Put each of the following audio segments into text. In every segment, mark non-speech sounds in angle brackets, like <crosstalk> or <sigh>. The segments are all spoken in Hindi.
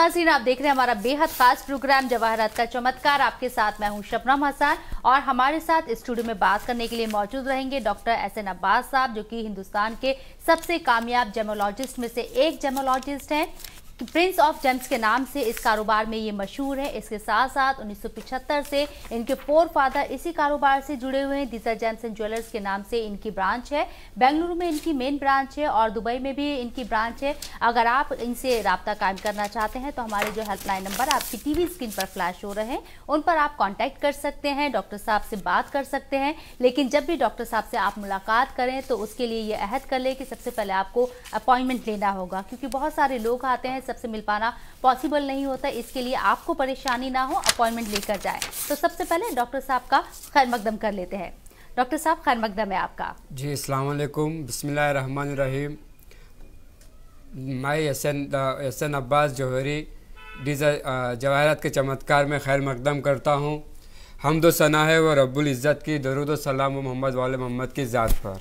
नाजीन आप देख रहे हैं हमारा बेहद खास प्रोग्राम जवाहरात का चमत्कार आपके साथ मैं हूं शबनम हसन और हमारे साथ स्टूडियो में बात करने के लिए मौजूद रहेंगे डॉक्टर एस एन अब्बास साहब जो कि हिंदुस्तान के सबसे कामयाब जेमोलॉजिस्ट में से एक जेमोलॉजिस्ट हैं कि प्रिंस ऑफ जेम्स के नाम से इस कारोबार में ये मशहूर है इसके साथ साथ 1975 से इनके फोर फादर इसी कारोबार से जुड़े हुए हैं दीजा जेम्स एंड ज्वेलर्स के नाम से इनकी ब्रांच है बेंगलुरु में इनकी मेन ब्रांच है और दुबई में भी इनकी ब्रांच है अगर आप इनसे रबता कायम करना चाहते हैं तो हमारे जो हेल्पलाइन नंबर आपकी टीवी स्क्रीन पर फ्लैश हो रहे हैं उन पर आप कॉन्टैक्ट कर सकते हैं डॉक्टर साहब से बात कर सकते हैं लेकिन जब भी डॉक्टर साहब से आप मुलाकात करें तो उसके लिए ये अहद कर लें कि सबसे पहले आपको अपॉइंटमेंट लेना होगा क्योंकि बहुत सारे लोग आते हैं सबसे मिल पाना पॉसिबल नहीं होता इसके लिए आपको परेशानी ना हो अपॉइंटमेंट लेकर जाए तो सबसे पहले डॉक्टर साहब का खैर मकदम कर लेते हैं डॉक्टर साहब खैर मकदम है आपका जी असलकुम बसमीम मैं यसन यसन अब्बास जौहरी डीजा जवाहरात के चमत्कार में खैर मकदम करता हूँ हम दो सना है व रब्बुल इज़्ज़त की दरुद सलाम मोहम्मद वाले मोहम्मद की ज़ात पर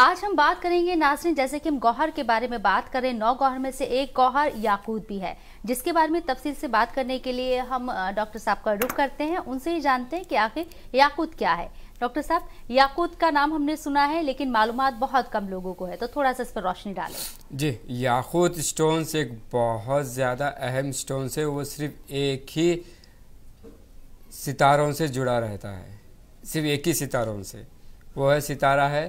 आज हम बात करेंगे नासरीन जैसे कि हम गौहर के बारे में बात करें नौ गौहर में से एक गौहर याकूत भी है जिसके बारे में तफसील से बात करने के लिए हम डॉक्टर साहब का रुख करते हैं उनसे ही जानते हैं कि आखिर याकूत क्या है डॉक्टर साहब याकूत का नाम हमने सुना है लेकिन मालूम बहुत कम लोगों को है तो थोड़ा सा इस पर रोशनी डालें जी याकूत स्टोन्स एक बहुत ज़्यादा अहम स्टोन्स है वो सिर्फ एक ही सितारों से जुड़ा रहता है सिर्फ एक ही सितारों से वो है सितारा है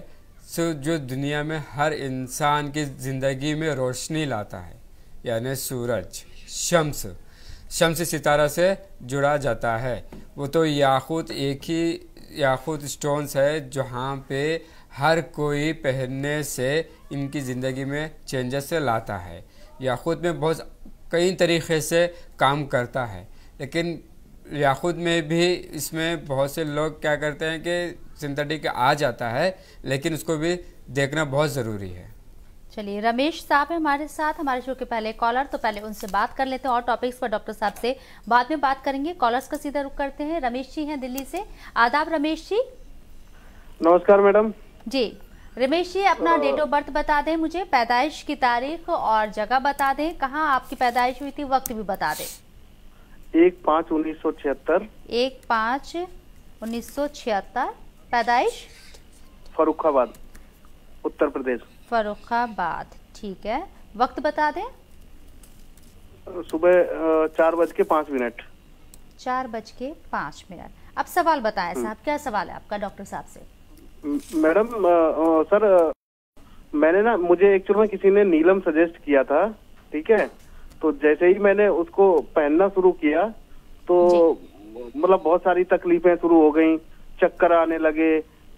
सो जो दुनिया में हर इंसान की ज़िंदगी में रोशनी लाता है यानी सूरज शम्स शम्स सितारा से जुड़ा जाता है वो तो याकूत एक ही याकूत स्टोन्स है जहाँ पे हर कोई पहनने से इनकी ज़िंदगी में चेंजेस लाता है याकूत में बहुत कई तरीके से काम करता है लेकिन याकूत में भी इसमें बहुत से लोग क्या करते हैं कि सिंथेटिक आ जाता है लेकिन उसको भी देखना बहुत ज़रूरी है चलिए रमेश साहब है हमारे साथ हमारे शो के पहले कॉलर तो पहले उनसे बात कर लेते हैं और टॉपिक्स पर डॉक्टर साहब से बाद में बात करेंगे कॉलर्स का सीधा रुख करते हैं रमेश जी हैं दिल्ली से आदाब रमेश जी नमस्कार मैडम जी रमेश जी अपना डेट ऑफ बर्थ बता दें मुझे पैदाइश की तारीख और जगह बता दें कहाँ आपकी पैदाइश हुई थी वक्त भी बता दें एक पाँच उन्नीस सौ छिहत्तर एक पाँच उन्नीस सौ छिहत्तर पैदाइश फरुखाबाद उत्तर प्रदेश फरुखाबाद ठीक है वक्त बता दें सुबह चार बज के पाँच मिनट चार बज के पाँच मिनट अब सवाल बताएं हम्म। साहब क्या सवाल है आपका डॉक्टर साहब से मैडम सर मैंने ना मुझे एक्चुअल किसी ने नीलम सजेस्ट किया था ठीक है तो जैसे ही मैंने उसको पहनना शुरू किया तो मतलब बहुत सारी तकलीफें शुरू हो गई चक्कर आने लगे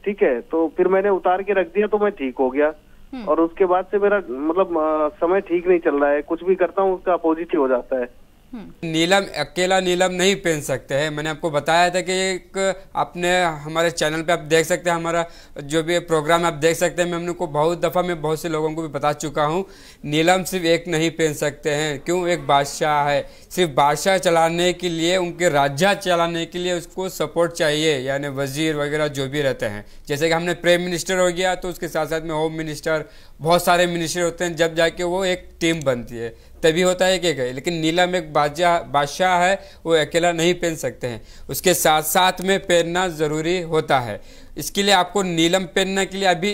ठीक है तो फिर मैंने उतार के रख दिया तो मैं ठीक हो गया हम्म। और उसके बाद से मेरा मतलब समय ठीक नहीं चल रहा है कुछ भी करता हूँ उसका अपोजिट ही हो जाता है नीलम अकेला नीलम नहीं पहन सकते हैं मैंने आपको बताया था कि एक अपने हमारे चैनल पे आप देख सकते हैं हमारा जो भी प्रोग्राम आप देख सकते हैं मैं उनको बहुत दफ़ा मैं बहुत से लोगों को भी बता चुका हूँ नीलम सिर्फ एक नहीं पहन सकते हैं क्यों एक बादशाह है सिर्फ बादशाह चलाने के लिए उनके राज्य चलाने के लिए उसको सपोर्ट चाहिए यानी वजीर वगैरह जो भी रहते हैं जैसे कि हमने प्रेम मिनिस्टर हो गया तो उसके साथ साथ में होम मिनिस्टर बहुत सारे मिनिस्टर होते हैं जब जाके वो एक टीम बनती है तभी होता है एक लेकिन नीला में बादशाह बादशाह है वो अकेला नहीं पहन सकते हैं उसके साथ साथ में पहनना ज़रूरी होता है इसके लिए आपको नीलम पहनने के लिए अभी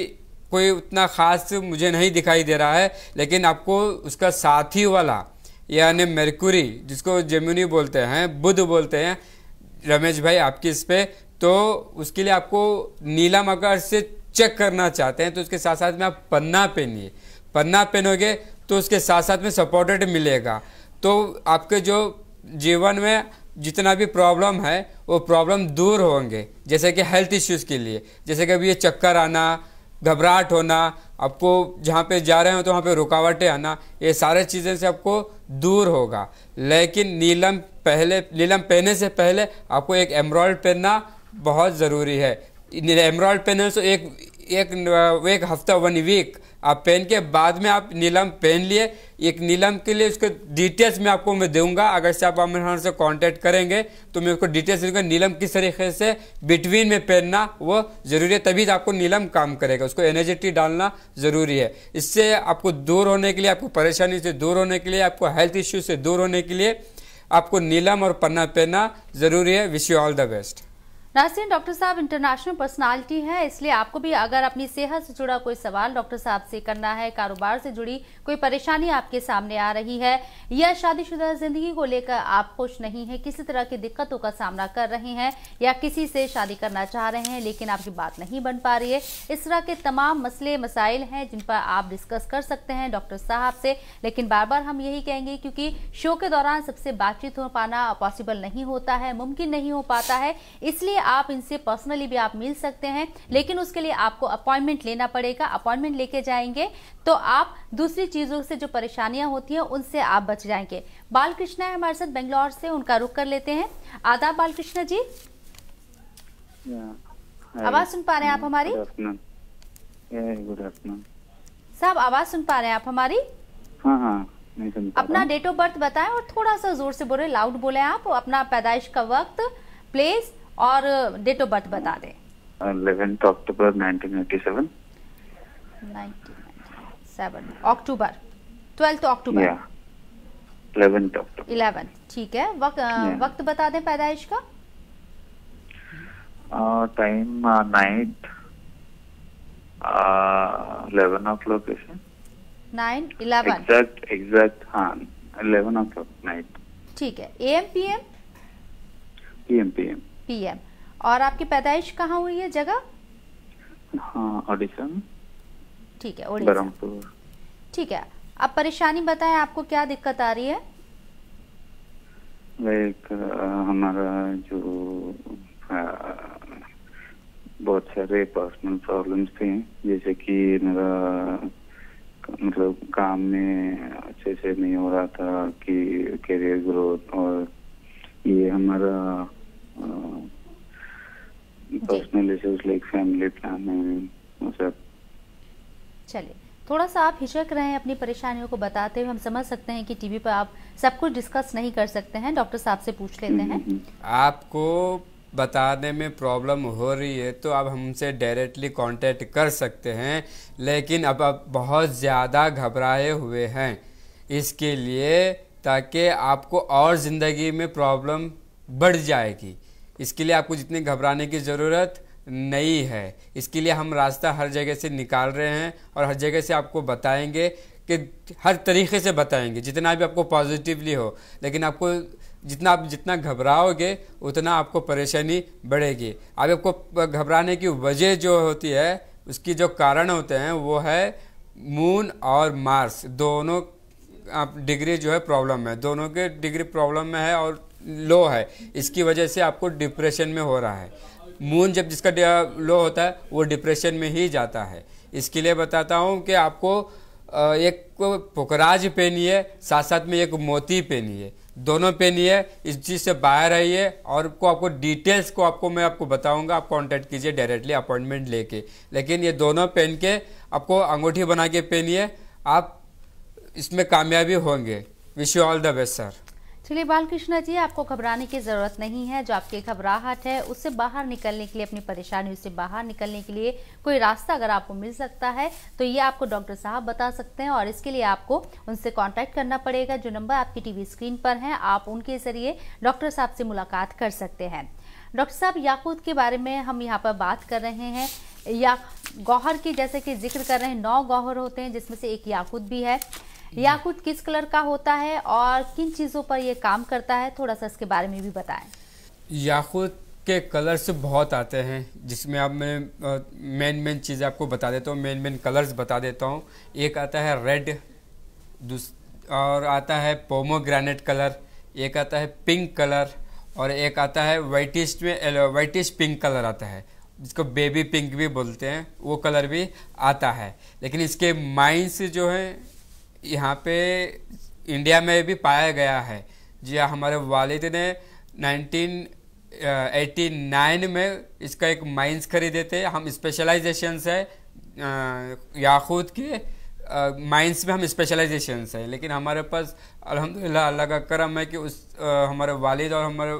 कोई उतना ख़ास मुझे नहीं दिखाई दे रहा है लेकिन आपको उसका साथी वाला यानी मेरकुरी जिसको जमुनी बोलते हैं बुध बोलते हैं रमेश भाई आपकी इस पर तो उसके लिए आपको नीलम अगर से चेक करना चाहते हैं तो उसके साथ साथ में आप पन्ना पहनिए पन्ना पहनोगे तो उसके साथ साथ में सपोर्टेड मिलेगा तो आपके जो जीवन में जितना भी प्रॉब्लम है वो प्रॉब्लम दूर होंगे जैसे कि हेल्थ इश्यूज़ के लिए जैसे कि अभी ये चक्कर आना घबराहट होना आपको जहाँ पे जा रहे हो तो वहाँ पे रुकावटें आना ये सारे चीज़ें से आपको दूर होगा लेकिन नीलम पहले नीलम पहनने से पहले आपको एक एम्ब्रॉयड पहनना बहुत ज़रूरी है एम्ब्रॉयड पहनने से एक एक एक हफ्ता वन वीक आप पहन के बाद में आप नीलम पहन लिए एक नीलम के लिए उसके डिटेल्स में आपको मैं दूंगा अगर से आप हमारे खान से कांटेक्ट करेंगे तो मैं उसको डिटेल्स दूंगा नीलम किस तरीके से बिटवीन में पहनना वो ज़रूरी है तभी तो आपको नीलम काम करेगा उसको एनर्जेटिक डालना ज़रूरी है इससे आपको दूर होने के लिए आपको परेशानी से दूर होने के लिए आपको हेल्थ इश्यू से दूर होने के लिए आपको नीलम और पन्ना पहनना ज़रूरी है wish you all the best नासिन डॉक्टर साहब इंटरनेशनल पर्सनालिटी है इसलिए आपको भी अगर अपनी सेहत से जुड़ा कोई सवाल डॉक्टर साहब से करना है कारोबार से जुड़ी कोई परेशानी आपके सामने आ रही है या शादीशुदा जिंदगी को लेकर आप खुश नहीं है किसी तरह की दिक्कतों का सामना कर रहे हैं या किसी से शादी करना चाह रहे हैं लेकिन आपकी बात नहीं बन पा रही है इस तरह के तमाम मसले मसाइल हैं जिन पर आप डिस्कस कर सकते हैं डॉक्टर साहब से लेकिन बार बार हम यही कहेंगे क्योंकि शो के दौरान सबसे बातचीत हो पाना पॉसिबल नहीं होता है मुमकिन नहीं हो पाता है इसलिए लिए आप इनसे पर्सनली भी आप मिल सकते हैं लेकिन उसके लिए आपको अपॉइंटमेंट लेना पड़ेगा अपॉइंटमेंट लेके जाएंगे तो आप दूसरी चीज़ों से जो परेशानियां होती हैं उनसे आप बच जाएंगे बालकृष्ण है हमारे साथ बेंगलोर से उनका रुख कर लेते हैं आदाब बालकृष्ण जी आवाज सुन पा रहे हैं आप mm, हमारी साहब आवाज सुन पा रहे हैं आप हमारी हाँ, हाँ, अपना डेट ऑफ बर्थ बताएं और थोड़ा सा जोर से बोले लाउड बोले आप अपना पैदाइश का वक्त प्लेस और डेट ऑफ बर्थ बता दें अक्टूबर 1997 1997 अक्टूबर 12th अक्टूबर 11th ठीक है वक, yeah. वक्त बता दें पैदाइश का time night eleven o'clock nine eleven exact exact हाँ इलेवन ओ क्लॉक नाइट ठीक है A M P M P M P M PM और आपकी पैदाइश कहाँ हुई है जगह हाँ ऑडिशन ठीक है ठीक है अब परेशानी बताएं आपको क्या दिक्कत आ रही है लाइक हमारा जो आ, बहुत सारे पर्सनल प्रॉब्लम्स थे जैसे कि मेरा मतलब काम में अच्छे से नहीं हो रहा था कि करियर ग्रोथ और ये हमारा पर्सनल इश्यूज लाइक फैमिली सब चलिए थोड़ा सा आप हिचक रहे हैं अपनी परेशानियों को बताते हुए हम समझ सकते हैं कि टीवी पर आप सब कुछ डिस्कस नहीं कर सकते हैं डॉक्टर साहब से पूछ लेते हैं हम्म, हम्म, हम्म। आपको बताने में प्रॉब्लम हो रही है तो आप हमसे डायरेक्टली कांटेक्ट कर सकते हैं लेकिन अब आप बहुत ज़्यादा घबराए हुए हैं इसके लिए ताकि आपको और ज़िंदगी में प्रॉब्लम बढ़ जाएगी इसके लिए आपको जितनी घबराने की ज़रूरत नहीं है इसके लिए हम रास्ता हर जगह से निकाल रहे हैं और हर जगह से आपको बताएंगे कि हर तरीके से बताएंगे जितना भी आपको पॉजिटिवली हो लेकिन आपको जितना आप जितना घबराओगे उतना आपको परेशानी बढ़ेगी अब आपको घबराने की वजह जो होती है उसकी जो कारण होते हैं वो है मून और मार्स दोनों आप डिग्री जो है प्रॉब्लम है दोनों के डिग्री प्रॉब्लम में है और लो है इसकी वजह से आपको डिप्रेशन में हो रहा है मून जब जिसका लो होता है वो डिप्रेशन में ही जाता है इसके लिए बताता हूँ कि आपको एक पुकराज पहनिए साथ साथ में एक मोती पहनिए दोनों पहनिए इस चीज़ से बाहर आइए और को आपको डिटेल्स को आपको मैं आपको बताऊंगा आप कांटेक्ट कीजिए डायरेक्टली अपॉइंटमेंट लेके लेकिन ये दोनों पहन के आपको अंगूठी बना के पहनिए आप इसमें कामयाबी होंगे wish you all the best sir चलिए बालकृष्णा जी आपको घबराने की ज़रूरत नहीं है जो आपकी घबराहट है उससे बाहर निकलने के लिए अपनी परेशानियों से बाहर निकलने के लिए कोई रास्ता अगर आपको मिल सकता है तो ये आपको डॉक्टर साहब बता सकते हैं और इसके लिए आपको उनसे कॉन्टैक्ट करना पड़ेगा जो नंबर आपकी टीवी स्क्रीन पर हैं आप उनके ज़रिए डॉक्टर साहब से मुलाकात कर सकते हैं डॉक्टर साहब याकूत के बारे में हम यहाँ पर बात कर रहे हैं या गौहर की जैसे कि जिक्र कर रहे हैं नौ गौहर होते हैं जिसमें से एक याकूत भी है याकूट किस कलर का होता है और किन चीज़ों पर यह काम करता है थोड़ा सा इसके बारे में भी बताएं याकूत के कलर्स बहुत आते हैं जिसमें आप मैं मेन मेन चीज़ें आपको बता देता हूँ मेन मेन कलर्स बता देता हूँ एक आता है रेड और आता है पोमोग्रेनेट कलर एक आता है पिंक कलर और एक आता है वाइटिश में वाइटिश पिंक कलर आता है जिसको बेबी पिंक भी बोलते हैं वो कलर भी आता है लेकिन इसके माइंस जो है यहाँ पे इंडिया में भी पाया गया है जी हाँ, हमारे वालिद ने 1989 में इसका एक माइंस खरीदे थे हम स्पेशलाइजेशन है याकूद के माइंस में हम स्पेशलाइजेशन है लेकिन हमारे पास अल्हम्दुलिल्लाह अल्लाह का करम है कि उस आ, हमारे वालिद और हमारे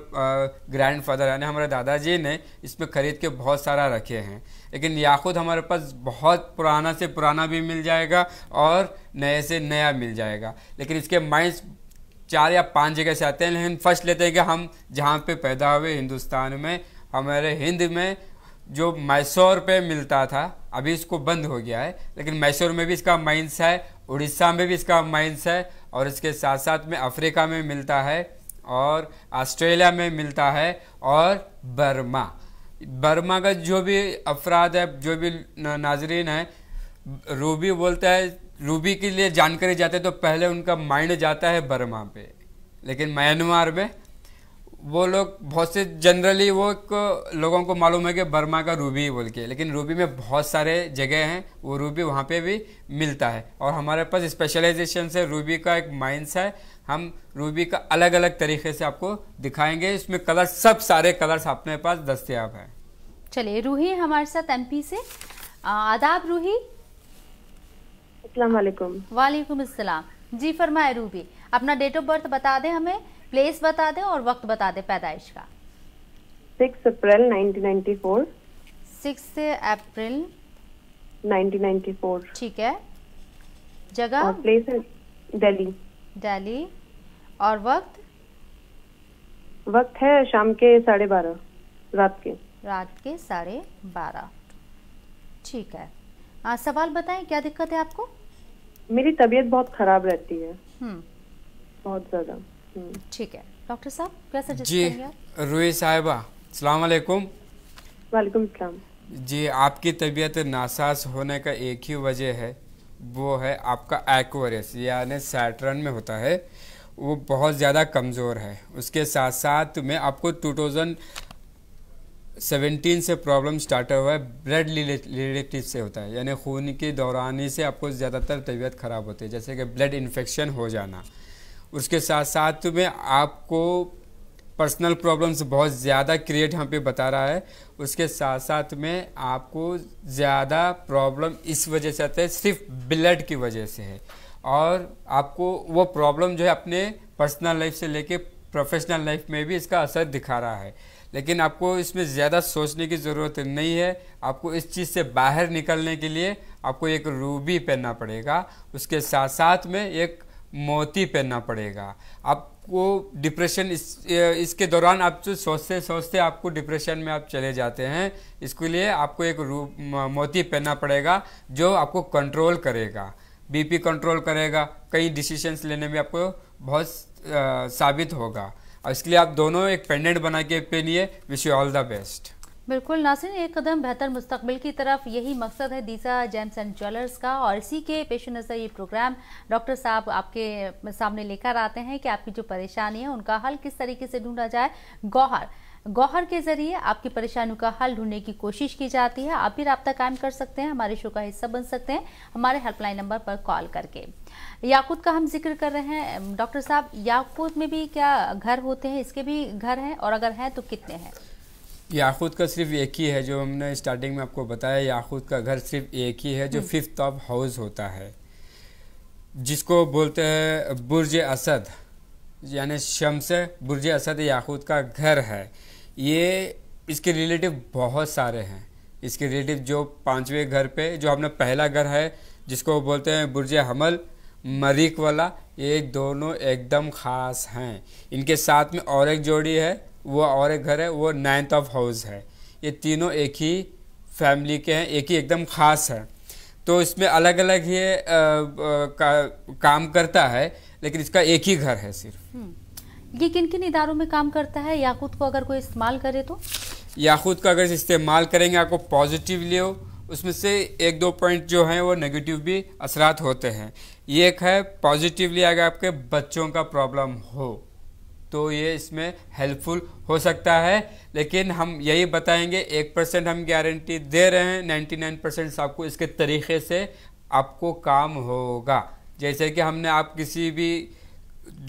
ग्रैंड फादर यानी हमारे दादाजी ने इसमें ख़रीद के बहुत सारा रखे हैं लेकिन याकूत हमारे पास बहुत पुराना से पुराना भी मिल जाएगा और नए से नया मिल जाएगा लेकिन इसके माइंस चार या पांच जगह से आते हैं लेकिन फर्स्ट लेते हैं कि हम जहाँ पे पैदा हुए हिंदुस्तान में हमारे हिंद में जो मैसूर पे मिलता था अभी इसको बंद हो गया है लेकिन मैसूर में भी इसका माइंस है उड़ीसा में भी इसका माइंस है और इसके साथ साथ में अफ्रीका में मिलता है और ऑस्ट्रेलिया में मिलता है और बर्मा बर्मा का जो भी अफराद है जो भी नाजरीन है रूबी बोलता है रूबी के लिए जानकारी जाते हैं तो पहले उनका माइंड जाता है बर्मा पे लेकिन म्यांमार में वो लोग बहुत से जनरली वो को, लोगों को मालूम है कि बर्मा का रूबी बोल के लेकिन रूबी में बहुत सारे जगह हैं वो रूबी वहाँ पे भी मिलता है और हमारे पास स्पेशलाइजेशन से रूबी का एक माइंस है हम रूबी का अलग अलग तरीके से आपको दिखाएंगे इसमें कलर सब सारे कलर्स अपने पास दस्तियाब हैं चलिए रूही हमारे साथ एमपी से आदाब रूही वालेकुम अस्सलाम जी फरमाए रूबी अपना डेट ऑफ बर्थ बता दें हमें प्लेस बता दें और वक्त बता दें पैदाइश का सिक्स अप्रैल सिक्स अप्रैल ठीक है जगह प्लेस दिल्ली दिल्ली और वक्त वक्त है शाम के साढ़े बारह रात के रात के साढ़े बारह ठीक है आ, सवाल बताएं क्या दिक्कत है आपको मेरी तबीयत बहुत खराब रहती है हम्म। बहुत ज्यादा हम्म। ठीक है डॉक्टर साहब क्या सजेस्ट जी रूही साहिबा सलाम वालेकुम वालेकुम सलाम जी आपकी तबीयत नासाज होने का एक ही वजह है वो है आपका एक्वेरियस यानी सैटरन में होता है वो बहुत ज़्यादा कमज़ोर है उसके साथ साथ में आपको 2017 से प्रॉब्लम स्टार्ट हुआ है ब्लड रिलेटिव से होता है यानी खून के दौरानी से आपको ज़्यादातर तबीयत ख़राब होती है जैसे कि ब्लड इन्फेक्शन हो जाना उसके साथ साथ में आपको पर्सनल प्रॉब्लम्स बहुत ज़्यादा क्रिएट यहाँ पे बता रहा है उसके साथ साथ में आपको ज़्यादा प्रॉब्लम इस वजह से आता है सिर्फ ब्लड की वजह से है और आपको वो प्रॉब्लम जो है अपने पर्सनल लाइफ से लेके प्रोफेशनल लाइफ में भी इसका असर दिखा रहा है लेकिन आपको इसमें ज़्यादा सोचने की ज़रूरत नहीं है आपको इस चीज़ से बाहर निकलने के लिए आपको एक रूबी पहनना पड़ेगा उसके साथ साथ में एक मोती पहनना पड़ेगा आपको डिप्रेशन इस इसके दौरान आप जो सोचते सोचते आपको डिप्रेशन में आप चले जाते हैं इसके लिए आपको एक रू मोती पहनना पड़ेगा जो आपको कंट्रोल करेगा बीपी कंट्रोल करेगा कई डिसीशंस लेने में आपको बहुत आ, साबित होगा और इसके लिए आप दोनों एक पेंडेंट बना के पहनिए wish you all the best बिल्कुल नासिर एक कदम बेहतर मुस्तकबिल की तरफ यही मकसद है दीसा जेम्स एंड ज्वेलर्स का और इसी के पेश नज़र ये प्रोग्राम डॉक्टर साहब आपके सामने लेकर आते हैं कि आपकी जो परेशानी है उनका हल किस तरीके से ढूंढा जाए गौहर गौहर के जरिए आपकी परेशानियों का हल ढूंढने की कोशिश की जाती है आप भी रब्ता कायम कर सकते हैं हमारे शो का हिस्सा बन सकते हैं हमारे हेल्पलाइन नंबर पर कॉल करके याकूत का हम जिक्र कर रहे हैं डॉक्टर साहब याकूत में भी क्या घर होते हैं इसके भी घर हैं और अगर हैं तो कितने हैं याकूत का सिर्फ एक ही है जो हमने स्टार्टिंग में आपको बताया याकूत का घर सिर्फ एक ही है जो हम्म। फिफ्थ ऑफ हाउस होता है जिसको बोलते हैं बुरज असद यानी शम्स बुरज असद याकूत का घर है ये इसके रिलेटिव बहुत सारे हैं इसके रिलेटिव जो पांचवें घर पे जो अपना पहला घर है जिसको बोलते हैं बुरज हमल मरीक वाला ये दोनों एकदम ख़ास हैं इनके साथ में और एक जोड़ी है वो और एक घर है वो नाइन्थ ऑफ हाउस है ये तीनों एक ही फैमिली के हैं एक ही एकदम ख़ास है तो इसमें अलग अलग ये आ, आ, का, काम करता है लेकिन इसका एक ही घर है सिर्फ हम्म। ये किन किन इदारों में काम करता है याकूत को अगर कोई इस्तेमाल करे तो याकूत का अगर इस्तेमाल करेंगे आपको पॉजिटिव ले उसमें से एक दो पॉइंट जो हैं वो नेगेटिव भी असरात होते हैं ये एक है पॉजिटिवली अगर आपके बच्चों का प्रॉब्लम हो तो ये इसमें हेल्पफुल हो सकता है लेकिन हम यही बताएंगे एक परसेंट हम गारंटी दे रहे हैं नाइन्टी नाइन परसेंट आपको इसके तरीके से आपको काम होगा जैसे कि हमने आप किसी भी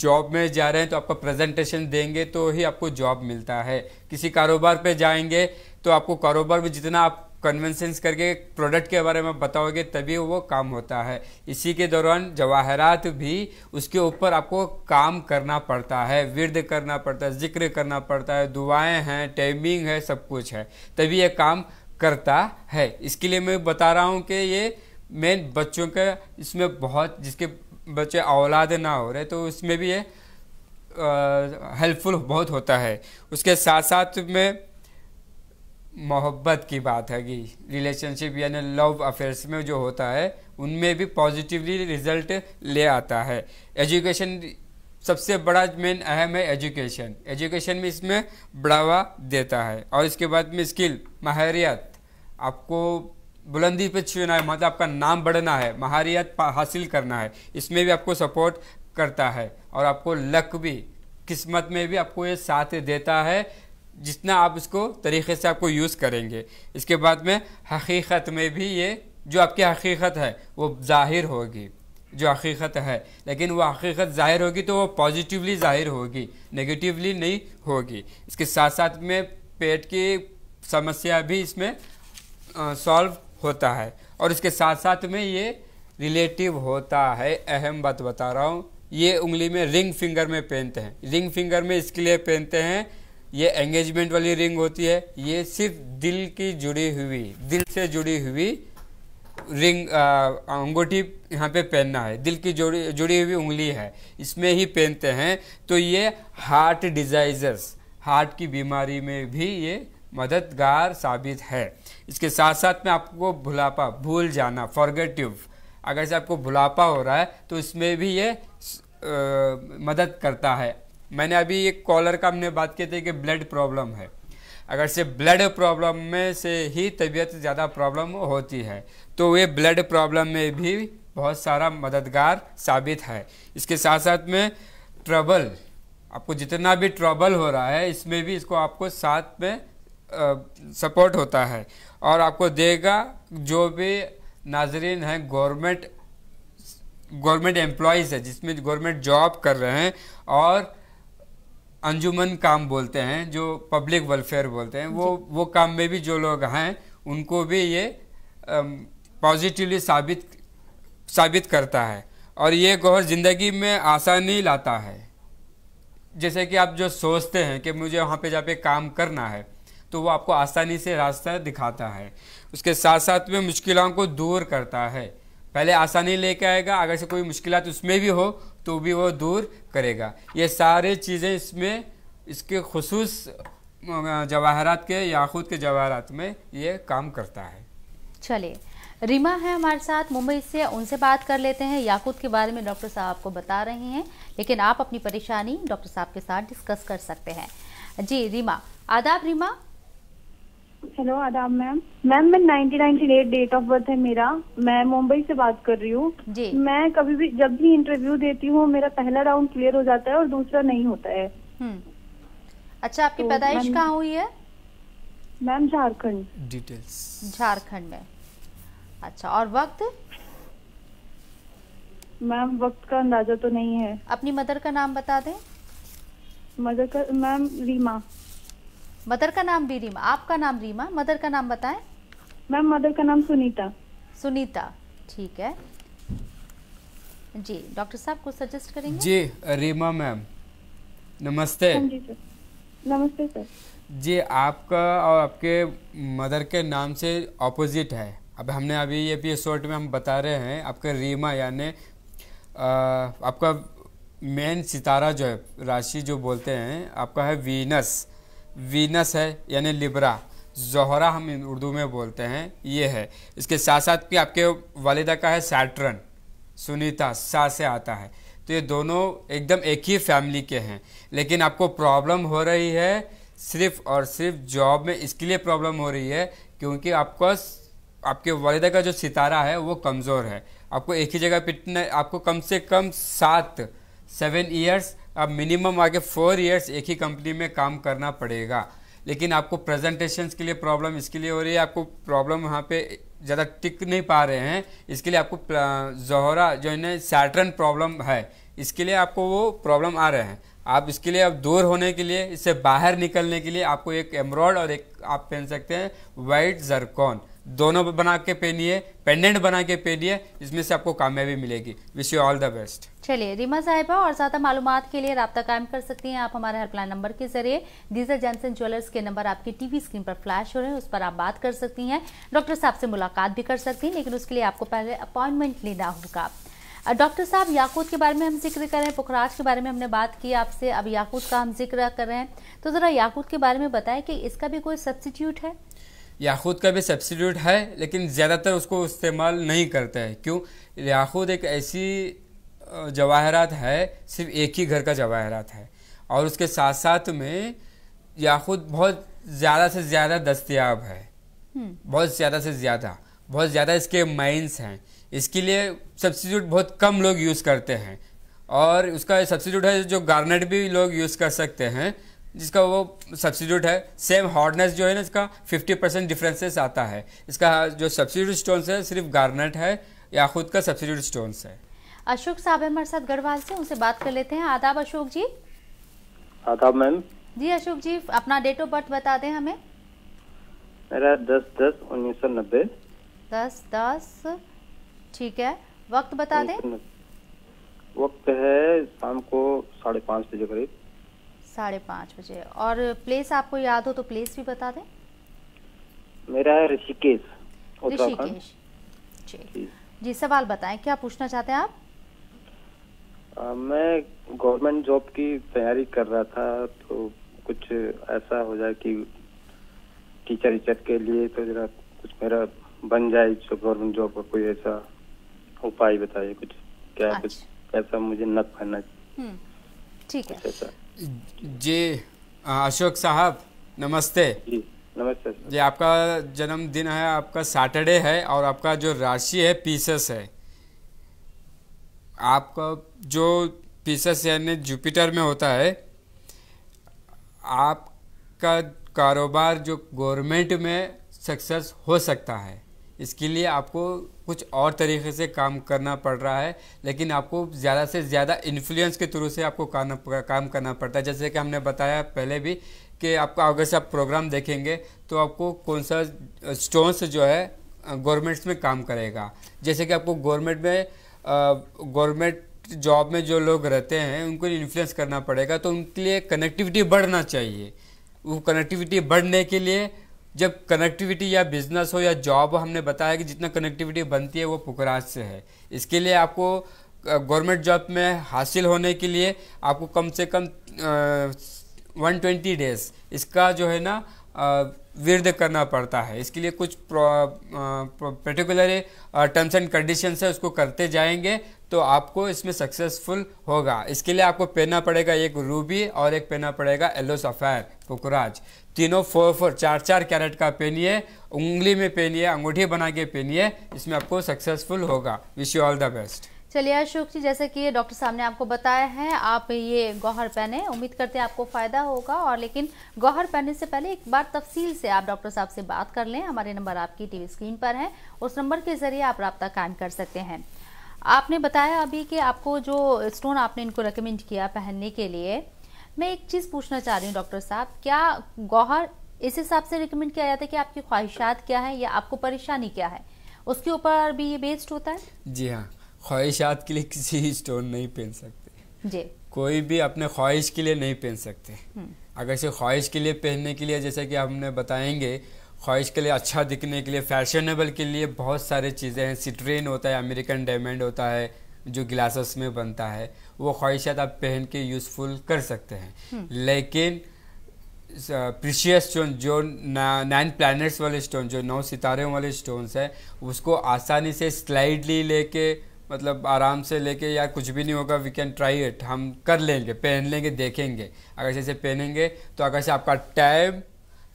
जॉब में जा रहे हैं तो आपका प्रेजेंटेशन देंगे तो ही आपको जॉब मिलता है किसी कारोबार पे जाएंगे तो आपको कारोबार में जितना आप कन्वेंसेंस करके प्रोडक्ट के बारे में बताओगे तभी वो काम होता है इसी के दौरान जवाहरात भी उसके ऊपर आपको काम करना पड़ता है विर्द करना पड़ता है जिक्र करना पड़ता है दुआएं हैं टाइमिंग है सब कुछ है तभी ये काम करता है इसके लिए मैं बता रहा हूँ कि ये मेन बच्चों का इसमें बहुत जिसके बच्चे औलाद ना हो रहे तो उसमें भी ये हेल्पफुल बहुत होता है उसके साथ साथ में मोहब्बत की बात है कि रिलेशनशिप यानी लव अफेयर्स में जो होता है उनमें भी पॉजिटिवली रिजल्ट ले आता है एजुकेशन सबसे बड़ा मेन अहम है एजुकेशन एजुकेशन में इसमें बढ़ावा देता है और इसके बाद में स्किल माहरियत आपको बुलंदी पे छूना है मतलब आपका नाम बढ़ना है महारियत हासिल करना है इसमें भी आपको सपोर्ट करता है और आपको लक भी किस्मत में भी आपको ये साथ देता है जितना आप इसको तरीके से आपको यूज़ करेंगे इसके बाद में हकीकत में भी ये जो आपकी हकीकत है वो ज़ाहिर होगी जो हकीकत है लेकिन वो हकीकत ज़ाहिर होगी तो वो पॉजिटिवली ज़ाहिर होगी नेगेटिवली नहीं होगी इसके साथ साथ में पेट की समस्या भी इसमें सॉल्व होता है और इसके साथ साथ में ये रिलेटिव होता है अहम बात बता रहा हूँ ये उंगली में रिंग फिंगर में पहनते हैं रिंग फिंगर में इसके लिए पहनते हैं ये एंगेजमेंट वाली रिंग होती है ये सिर्फ दिल की जुड़ी हुई दिल से जुड़ी हुई रिंग अंगूठी यहाँ पे पहनना है दिल की जुड़ी जुड़ी हुई उंगली है इसमें ही पहनते हैं तो ये हार्ट डिजाइजर्स हार्ट की बीमारी में भी ये मददगार साबित है इसके साथ साथ में आपको भुलापा भूल जाना फॉरगेटिव अगर से आपको भुलापा हो रहा है तो इसमें भी ये आ, मदद करता है मैंने अभी एक कॉलर का हमने बात की थी कि ब्लड प्रॉब्लम है अगर से ब्लड प्रॉब्लम में से ही तबीयत ज़्यादा प्रॉब्लम होती है तो ये ब्लड प्रॉब्लम में भी बहुत सारा मददगार साबित है इसके साथ साथ में ट्रबल आपको जितना भी ट्रबल हो रहा है इसमें भी इसको आपको साथ में सपोर्ट होता है और आपको देगा जो भी नाजरीन हैं गवर्नमेंट गवर्नमेंट एम्प्लॉज है जिसमें गवर्नमेंट जॉब कर रहे हैं और अंजुमन काम बोलते हैं जो पब्लिक वेलफेयर बोलते हैं वो वो काम में भी जो लोग हैं उनको भी ये पॉजिटिवली साबित साबित करता है और ये गौर ज़िंदगी में आसानी लाता है जैसे कि आप जो सोचते हैं कि मुझे वहाँ पे जा पे काम करना है तो वो आपको आसानी से रास्ता दिखाता है उसके साथ साथ में मुश्किलों को दूर करता है पहले आसानी लेके आएगा अगर से कोई मुश्किल उसमें भी हो तो भी वो दूर करेगा ये सारे चीज़ें इसमें इसके खसूस जवाहरात के या खुद के जवाहरात में ये काम करता है चलिए रीमा है हमारे साथ मुंबई से उनसे बात कर लेते हैं याकूत के बारे में डॉक्टर साहब आपको बता रहे हैं लेकिन आप अपनी परेशानी डॉक्टर साहब के साथ डिस्कस कर सकते हैं जी रीमा आदाब रीमा हेलो आदाब मैम मैम मैं nineteen ninety eight date of birth है मेरा मैं मुंबई से बात कर रही हूँ मैं कभी भी जब भी इंटरव्यू देती हूँ मेरा पहला राउंड क्लियर हो जाता है और दूसरा नहीं होता है हम्म। अच्छा आपकी तो पैदाइश कहाँ हुई है मैम झारखंड डिटेल्स झारखंड में अच्छा और वक्त मैम वक्त का अंदाजा तो नहीं है अपनी मदर का नाम बता दें मदर का मैम रीमा मदर का नाम भी रीमा आपका नाम रीमा मदर का नाम बताएं मैम मदर का नाम सुनीता सुनीता ठीक है जी डॉक्टर साहब कुछ सजेस्ट करेंगे जी रीमा मैम नमस्ते हाँ सर। नमस्ते सर जी आपका और आपके मदर के नाम से ऑपोजिट है अब हमने अभी ये एपिसोड में हम बता रहे हैं आपका रीमा यानी आपका मेन सितारा जो है राशि जो बोलते हैं आपका है वीनस वीनस है यानी लिब्रा जहरा हम उर्दू में बोलते हैं ये है इसके साथ साथ भी आपके वालिदा का है सैटरन सुनीता सा से आता है तो ये दोनों एकदम एक ही फैमिली के हैं लेकिन आपको प्रॉब्लम हो रही है सिर्फ और सिर्फ जॉब में इसके लिए प्रॉब्लम हो रही है क्योंकि आपको आपके वालदा का जो सितारा है वो कमज़ोर है आपको एक ही जगह पिटना आपको कम से कम सात सेवन ईयर्स अब मिनिमम आगे फोर ईयर्स एक ही कंपनी में काम करना पड़ेगा लेकिन आपको प्रेजेंटेशंस के लिए प्रॉब्लम इसके लिए हो रही है आपको प्रॉब्लम वहाँ पे ज़्यादा टिक नहीं पा रहे हैं इसके लिए आपको जहरा जो है सैटर्न प्रॉब्लम है इसके लिए आपको वो प्रॉब्लम आ रहे हैं आप इसके लिए अब दूर होने के लिए इससे बाहर निकलने के लिए आपको एक एमरॉड और एक आप पहन सकते हैं वाइट जरकॉन दोनों बना के पहनिए पेंडेंट बना के पहनिए इसमें से आपको कामयाबी मिलेगी wish you all the best चलिए रीमा साहिबा और ज्यादा मालूम के लिए रब्ता कायम कर सकती हैं आप हमारे हेल्पलाइन नंबर के जरिए डीजल जैनसन ज्वेलर्स के नंबर आपकी टीवी स्क्रीन पर फ्लैश हो रहे हैं उस पर आप बात कर सकती हैं डॉक्टर साहब से मुलाकात भी कर सकती हैं लेकिन उसके लिए आपको पहले अपॉइंटमेंट लेना होगा डॉक्टर साहब याकूत के बारे में हम जिक्र कर रहे हैं पुखराज के बारे में हमने बात की आपसे अब याकूत का हम जिक्र कर रहे हैं तो ज़रा याकूत के बारे में बताएं कि इसका भी कोई सब्सिट्यूट है याखूद का भी सब्सिट्यूट है लेकिन ज़्यादातर उसको इस्तेमाल नहीं करते हैं क्यों याखूद एक ऐसी जवाहरात है सिर्फ एक ही घर का जवाहरात है और उसके साथ साथ में याखूद बहुत ज़्यादा से ज़्यादा दस्तियाब है हम्म। बहुत ज़्यादा से ज़्यादा बहुत ज़्यादा इसके माइंस हैं इसके लिए सब्सिट्यूट बहुत कम लोग यूज़ करते हैं और उसका सब्सिट्यूट है जो गार्नेट भी लोग यूज़ कर सकते हैं जिसका वो सब्सिट्यूट है सेम हार्डनेस जो है ना इसका 50 परसेंट डिफरेंसेस आता है इसका जो सब्सिट्यूट स्टोन्स है सिर्फ गार्नेट है या खुद का सब्सिट्यूट स्टोन्स है अशोक साहब हमारे साथ गढ़वाल से उनसे बात कर लेते हैं आदाब अशोक जी आदाब मैम जी अशोक जी अपना डेट ऑफ बर्थ बता दें हमें मेरा दस दस उन्नीस सौ नब्बे दस दस ठीक है वक्त बता दें वक्त है शाम को साढ़े पाँच बजे करीब साढ़े पाँच बजे और प्लेस आपको याद हो तो प्लेस भी बता दें मेरा है ऋषिकेश ऋषिकेश जी सवाल बताएं क्या पूछना चाहते हैं आप आ, मैं गवर्नमेंट जॉब की तैयारी कर रहा था तो कुछ ऐसा हो जाए कि टीचर टीचर के लिए तो जरा कुछ मेरा बन जाए जो गवर्नमेंट जॉब का कोई ऐसा उपाय बताइए कुछ क्या कुछ ऐसा अच्छा। मुझे न भरना हम्म, ठीक है जी अशोक साहब नमस्ते जी नमस्ते जी आपका जन्मदिन है आपका सैटरडे है और आपका जो राशि है पीसेस है आपका जो पीसेस यानी जुपिटर में होता है आपका कारोबार जो गवर्नमेंट में सक्सेस हो सकता है इसके लिए आपको कुछ और तरीके से काम करना पड़ रहा है लेकिन आपको ज़्यादा से ज़्यादा इन्फ्लुएंस के थ्रू से आपको काम काम करना पड़ता है जैसे कि हमने बताया पहले भी कि आपका अगर से आप प्रोग्राम देखेंगे तो आपको कौन सा स्टोन्स जो है गवर्नमेंट्स में काम करेगा जैसे कि आपको गवर्नमेंट में गवर्नमेंट जॉब में जो लोग रहते हैं उनको इन्फ्लुएंस करना पड़ेगा तो उनके लिए कनेक्टिविटी बढ़ना चाहिए वो कनेक्टिविटी बढ़ने के लिए जब कनेक्टिविटी या बिजनेस हो या जॉब हो हमने बताया कि जितना कनेक्टिविटी बनती है वो पुखराज से है इसके लिए आपको गवर्नमेंट जॉब में हासिल होने के लिए आपको कम से कम वन ट्वेंटी डेज इसका जो है ना विरद करना पड़ता है इसके लिए कुछ पर्टिकुलर टर्म्स एंड कंडीशंस है उसको करते जाएंगे तो आपको इसमें सक्सेसफुल होगा इसके लिए आपको पहना पड़ेगा एक रूबी और एक पहना पड़ेगा येलो सफ़ायर कुकराज तीनों फोर फोर चार चार कैरेट का पहनिए उंगली में पहनिए अंगूठी बना के पहनिए इसमें आपको सक्सेसफुल होगा wish you all the best चलिए अशोक जी जैसे कि डॉक्टर साहब ने आपको बताया है आप ये गौहर पहने उम्मीद करते हैं आपको फ़ायदा होगा और लेकिन गौहर पहनने से पहले एक बार तफसील से आप डॉक्टर साहब से बात कर लें हमारे नंबर आपकी टीवी स्क्रीन पर है उस नंबर के ज़रिए आप रबता कायम कर सकते हैं आपने बताया अभी कि आपको जो स्टोन आपने इनको रिकमेंड किया पहनने के लिए मैं एक चीज़ पूछना चाह रही हूँ डॉक्टर साहब क्या गौहर इस हिसाब से रिकमेंड किया जाता है कि आपकी ख्वाहिशात क्या है या आपको परेशानी क्या है उसके ऊपर भी ये बेस्ड होता है जी हाँ ख्वाहिशात के लिए <laughs> किसी स्टोन नहीं पहन सकते जी कोई भी अपने ख्वाहिश के लिए नहीं पहन सकते हम्म। अगर से ख्वाहिश के लिए पहनने के लिए जैसे कि हमने बताएंगे ख्वाहिश के लिए अच्छा दिखने के लिए फैशनेबल के लिए बहुत सारे चीज़ें हैं सिट्रेन होता है अमेरिकन डायमंड होता है जो ग्लासेस में बनता है वो ख्वाहिशात आप पहन के यूज़फुल कर सकते हैं हम्म। लेकिन प्रीशियस स्टोन जो नाइन प्लैनेट्स वाले स्टोन जो नौ सितारों वाले स्टोन्स है उसको आसानी से स्लाइडली लेके मतलब आराम से लेके या कुछ भी नहीं होगा वी कैन ट्राई इट हम कर लेंगे पहन लेंगे देखेंगे अगर जैसे पहनेंगे तो अगर से आपका टाइम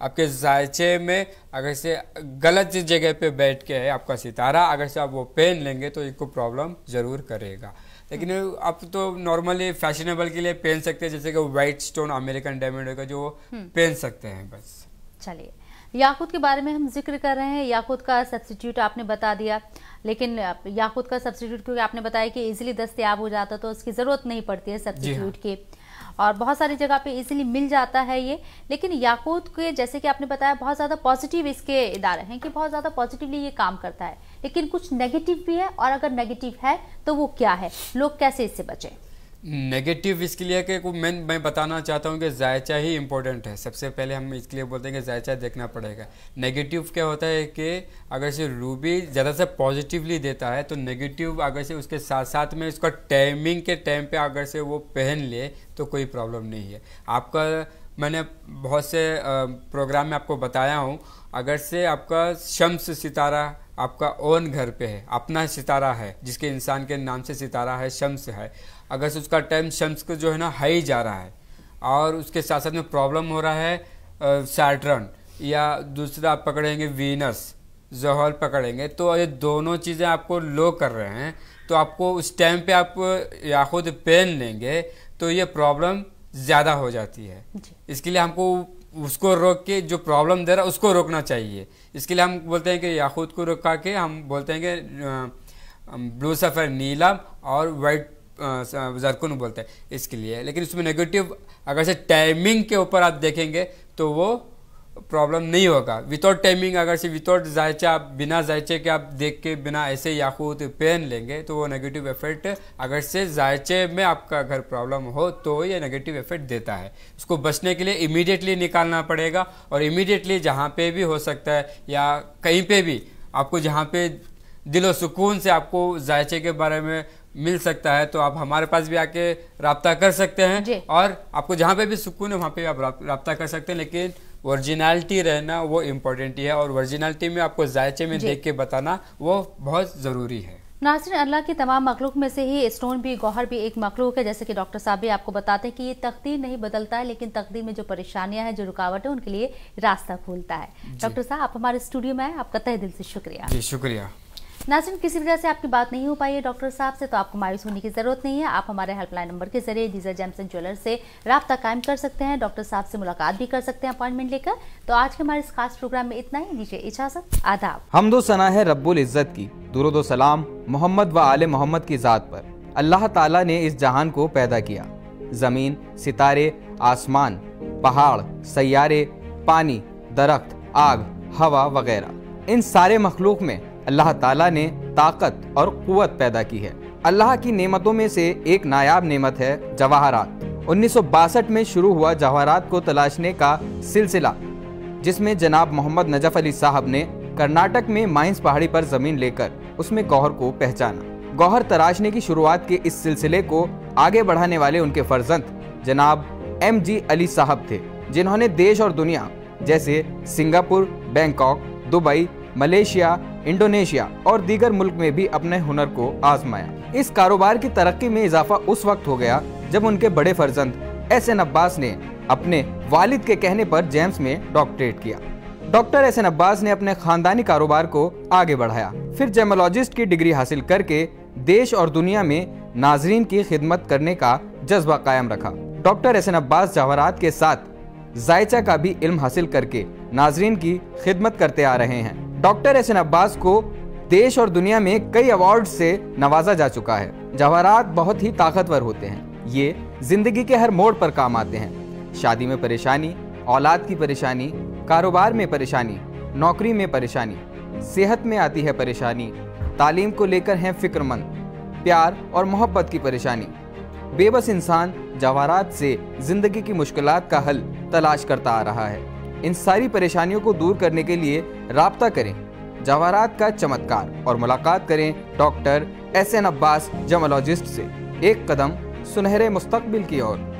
आपके जायचे में अगर से गलत जगह पे बैठ के है आपका सितारा अगर से आप वो पहन लेंगे तो इसको प्रॉब्लम ज़रूर करेगा लेकिन आप तो नॉर्मली फैशनेबल के लिए पहन सकते हैं जैसे कि व्हाइट स्टोन अमेरिकन डायमंड का जो हम्म। पहन सकते हैं बस चलिए याकूत के बारे में हम जिक्र कर रहे हैं याकूत का सब्सिट्यूट आपने बता दिया लेकिन याकूत का सब्सिट्यूट क्योंकि आपने बताया कि इजिली दस्तियाब हो जाता तो उसकी ज़रूरत नहीं पड़ती है सब्सिट्यूट हाँ। की और बहुत सारी जगह पे इजीली मिल जाता है ये लेकिन याकूत के जैसे कि आपने बताया बहुत ज़्यादा पॉजिटिव इसके इदारे हैं कि बहुत ज़्यादा पॉजिटिवली ये काम करता है लेकिन कुछ नेगेटिव भी है और अगर नेगेटिव है तो वो क्या है लोग कैसे इससे बचें नेगेटिव इसके लिए कि मैं मैं बताना चाहता हूँ कि जायचा ही इम्पोर्टेंट है सबसे पहले हम इसके लिए बोलते हैं कि जायचा देखना पड़ेगा नेगेटिव क्या होता है कि अगर से रूबी ज़्यादा से पॉजिटिवली देता है तो नेगेटिव अगर से उसके साथ साथ में उसका टाइमिंग के टाइम पे अगर से वो पहन ले तो कोई प्रॉब्लम नहीं है आपका मैंने बहुत से प्रोग्राम में आपको बताया हूँ अगर से आपका शम्स सितारा आपका ओन घर पे है अपना सितारा है जिसके इंसान के नाम से सितारा है शम्स है अगर से उसका टाइम शम्स का जो है ना हाई जा रहा है और उसके साथ साथ में प्रॉब्लम हो रहा है सैटर्न या दूसरा आप पकड़ेंगे वीनस जहर पकड़ेंगे तो ये दोनों चीज़ें आपको लो कर रहे हैं तो आपको उस टाइम पे आप या खुद पेन लेंगे तो ये प्रॉब्लम ज़्यादा हो जाती है इसके लिए हमको उसको रोक के जो प्रॉब्लम दे रहा है उसको रोकना चाहिए इसके लिए हम बोलते हैं कि याकूत को रोका के हम बोलते हैं कि ब्लू सफ़र नीलम और वाइट जरकुन बोलते हैं इसके लिए लेकिन उसमें नेगेटिव अगर से टाइमिंग के ऊपर आप देखेंगे तो वो प्रॉब्लम नहीं होगा विदाउट टाइमिंग अगर से विदाउट जायचा आप बिना जायचे के आप देख के बिना ऐसे याकूत पेन लेंगे तो वो नेगेटिव इफेक्ट अगर से जायचे में आपका अगर प्रॉब्लम हो तो ये नेगेटिव इफेक्ट देता है उसको बचने के लिए इमीडिएटली निकालना पड़ेगा और इमीडिएटली जहाँ पे भी हो सकता है या कहीं पे भी आपको जहाँ पे दिलो सुकून से आपको जायचे के बारे में मिल सकता है तो आप हमारे पास भी आके रहा कर सकते हैं और आपको जहाँ पे भी सुकून है वहाँ पे आप रबता कर सकते हैं लेकिन ओरिजिनलिटी रहना वो इम्पोर्टेंट ही है और ओरिजिनलिटी में आपको जायचे में देख के बताना वो बहुत ज़रूरी है नासिर अल्लाह की तमाम मखलूक में से ही स्टोन भी गौहर भी एक मखलूक है जैसे कि डॉक्टर साहब भी आपको बताते हैं कि ये तकदीर नहीं बदलता है लेकिन तकदीर में जो परेशानियां हैं जो रुकावट है उनके लिए रास्ता खोलता है डॉक्टर साहब आप हमारे स्टूडियो में आए आपका तह दिल से शुक्रिया जी शुक्रिया नाजिन किसी वजह से आपकी बात नहीं हो पाई है डॉक्टर साहब से तो आपको मायूस होने की ज़रूरत नहीं है आप हमारे हेल्पलाइन नंबर के जरिए डीजर जैमसन ज्वेलर से रबता कायम कर सकते हैं डॉक्टर साहब से मुलाकात भी कर सकते हैं अपॉइंटमेंट लेकर तो आज के हमारे इस खास प्रोग्राम में इतना ही दीजिए इजाजत आदाब हम दो सना है रब्बुल इज़्ज़त की दुरुदो सलाम मोहम्मद व आल मोहम्मद की ज़ात पर अल्लाह ताला ने इस जहान को पैदा किया ज़मीन सितारे आसमान पहाड़ सैारे पानी दरख्त आग हवा वगैरह इन सारे मखलूक में अल्लाह ताला ने ताकत और कुत पैदा की है अल्लाह की नेमतों में से एक नायाब नेमत है जवाहरात उन्नीस में शुरू हुआ जवाहरात को तलाशने का सिलसिला जिसमें जनाब मोहम्मद नजफ अली साहब ने कर्नाटक में माइंस पहाड़ी पर ज़मीन लेकर उसमें गौहर को पहचाना गौहर तराशने की शुरुआत के इस सिलसिले को आगे बढ़ाने वाले उनके फर्जंद जनाब एम जी अली साहब थे जिन्होंने देश और दुनिया जैसे Singapore Bangkok Dubai Malaysia Indonesia और दीगर मुल्क में भी अपने हुनर को आजमाया इस कारोबार की तरक्की में इजाफा उस वक्त हो गया जब उनके बड़े फर्जंद एस एन अब्बास ने अपने वालिद के कहने पर जेम्स में डॉक्टरेट किया डॉक्टर एस एन अब्बास ने अपने खानदानी कारोबार को आगे बढ़ाया फिर जेमोलॉजिस्ट की डिग्री हासिल करके देश और दुनिया में नाजरीन की खिदमत करने का जज्बा कायम रखा डॉक्टर एस एन अब्बास जवाहरात के साथ जायचा का भी इल्म हासिल करके नाजरीन की खिदमत करते आ रहे हैं डॉक्टर एस एन अब्बास को देश और दुनिया में कई अवार्ड से नवाजा जा चुका है जवाहरात बहुत ही ताकतवर होते हैं ये जिंदगी के हर मोड़ पर काम आते हैं शादी में परेशानी औलाद की परेशानी कारोबार में परेशानी नौकरी में परेशानी सेहत में आती है परेशानी तालीम को लेकर हैं फिक्रमंद प्यार और मोहब्बत की परेशानी बेबस इंसान जवाहरात से जिंदगी की मुश्किल का हल तलाश करता आ रहा है इन सारी परेशानियों को दूर करने के लिए रबता करें जवाहरात का चमत्कार और मुलाकात करें doctor S N Abbas gemologist से एक कदम सुनहरे मुस्तबिल की ओर